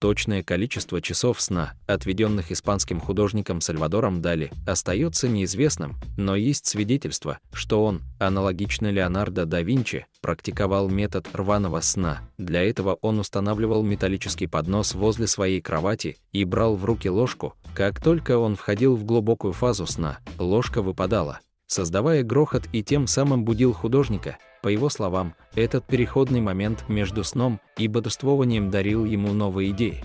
точное количество часов сна, отведенных испанским художником Сальвадором Дали, остается неизвестным, но есть свидетельство, что он, аналогично Леонардо да Винчи, практиковал метод рваного сна. Для этого он устанавливал металлический поднос возле своей кровати и брал в руки ложку. Как только он входил в глубокую фазу сна, ложка выпадала – создавая грохот и тем самым будил художника. По его словам, этот переходный момент между сном и бодрствованием дарил ему новые идеи.